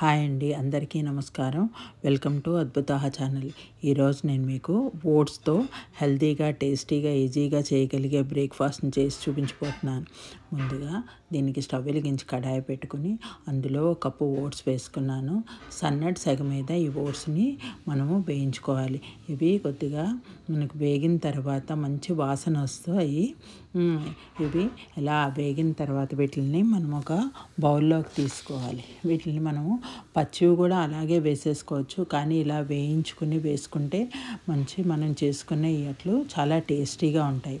hi అండి అందరికీ నమస్కారం వెల్కమ్ టు అద్భుతాహ ఛానల్ ఈరోజు నేను మీకు ఓట్స్తో హెల్తీగా టేస్టీగా ఈజీగా చేయగలిగే బ్రేక్ఫాస్ట్ని చేసి చూపించిపోతున్నాను ముందుగా దీనికి స్టవ్ వెలిగించి కడాయి పెట్టుకుని అందులో ఒక కప్పు ఓట్స్ వేసుకున్నాను సన్నటి సగ మీద ఈ ఓట్స్ని మనము వేయించుకోవాలి ఇవి కొద్దిగా మనకు వేగిన తర్వాత మంచి వాసన వస్తాయి ఇవి ఇలా వేగిన తర్వాత వీటిని మనం ఒక బౌల్లోకి తీసుకోవాలి వీటిని మనము పచ్చివి కూడా అలాగే వేసేసుకోవచ్చు కానీ ఇలా వేయించుకుని వేసుకుంటే మంచి మనం చేసుకునే అట్లు చాలా టేస్టీగా ఉంటాయి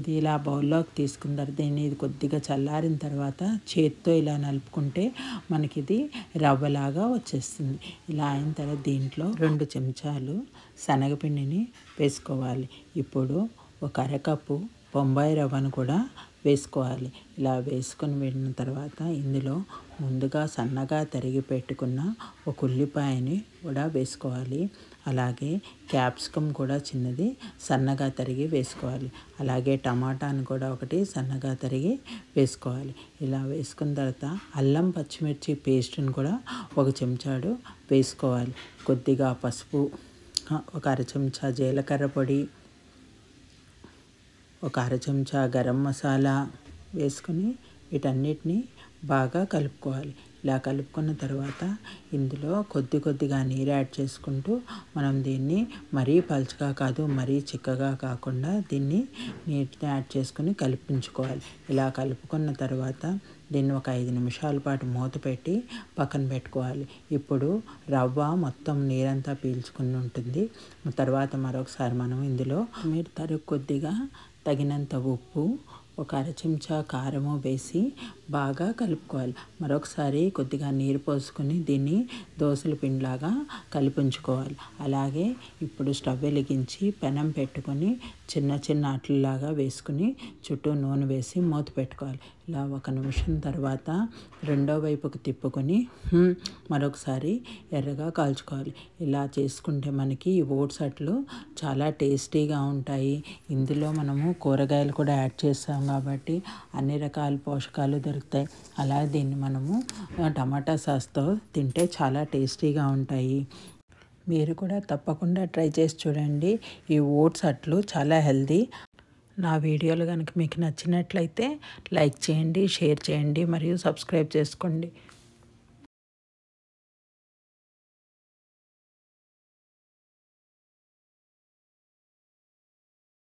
ఇది ఇలా బౌల్లోకి తీసుకున్న తర్వాత దీన్ని ఇది కొద్దిగా చల్లారిన తర్వాత చేత్తో ఇలా నలుపుకుంటే మనకి ఇది రవ్వలాగా వచ్చేస్తుంది ఇలా అయిన తర్వాత దీంట్లో రెండు చెంచాలు శనగపిండిని వేసుకోవాలి ఇప్పుడు ఒక అరకప్పు బొంబాయి రవ్వను కూడా వేసుకోవాలి ఇలా వేసుకొని వెళ్ళిన తర్వాత ఇందులో ముందుగా సన్నగా తరిగి పెట్టుకున్న ఒక ఉల్లిపాయని కూడా వేసుకోవాలి అలాగే క్యాప్సికమ్ కూడా చిన్నది సన్నగా తరిగి వేసుకోవాలి అలాగే టమాటాను కూడా ఒకటి సన్నగా తరిగి వేసుకోవాలి ఇలా వేసుకున్న తర్వాత అల్లం పచ్చిమిర్చి పేస్ట్ని కూడా ఒక చెంచాడు వేసుకోవాలి కొద్దిగా పసుపు ఒక అర చెంచా జీలకర్ర పొడి ఒక అర చెంచా గరం మసాలా వేసుకుని వీటన్నిటిని బాగా కలుపుకోవాలి ఇలా కలుపుకున్న తర్వాత ఇందులో కొద్ది కొద్దిగా నీరు యాడ్ చేసుకుంటూ మనం దీన్ని మరీ పలుచగా కాదు మరీ చిక్కగా కాకుండా దీన్ని నీటిని యాడ్ చేసుకుని కలిపించుకోవాలి ఇలా కలుపుకున్న తర్వాత దీన్ని ఒక ఐదు నిమిషాల పాటు మూత పెట్టి పక్కన పెట్టుకోవాలి ఇప్పుడు రవ్వ మొత్తం నీరంతా పీల్చుకుని ఉంటుంది తర్వాత మరొకసారి మనం ఇందులో మీరు తరుగు కొద్దిగా తగినంత ఉప్పు ఒక అర చెంచా కారము వేసి బాగా కలుపుకోవాలి మరొకసారి కొద్దిగా నీరు పోసుకొని దీన్ని దోశల పిండిలాగా కలిపించుకోవాలి అలాగే ఇప్పుడు స్టవ్ వెలిగించి పెనం పెట్టుకొని చిన్న చిన్న అట్లలాగా వేసుకుని చుట్టూ నూనె వేసి మూత పెట్టుకోవాలి ఇలా ఒక నిమిషం తర్వాత రెండో వైపుకు తిప్పుకొని మరొకసారి ఎర్రగా కాల్చుకోవాలి ఇలా చేసుకుంటే మనకి ఈ ఓట్స్ అట్లు చాలా టేస్టీగా ఉంటాయి ఇందులో మనము కూరగాయలు కూడా యాడ్ చేసాము తింటాం కాబట్టి అన్ని రకాల పోషకాలు దొరుకుతాయి అలా దీన్ని మనము టమాటా సాస్తో తింటే చాలా టేస్టీగా ఉంటాయి మీరు కూడా తప్పకుండా ట్రై చేసి చూడండి ఈ ఓట్స్ అట్లు చాలా హెల్దీ నా వీడియోలు కనుక మీకు నచ్చినట్లయితే లైక్ చేయండి షేర్ చేయండి మరియు సబ్స్క్రైబ్ చేసుకోండి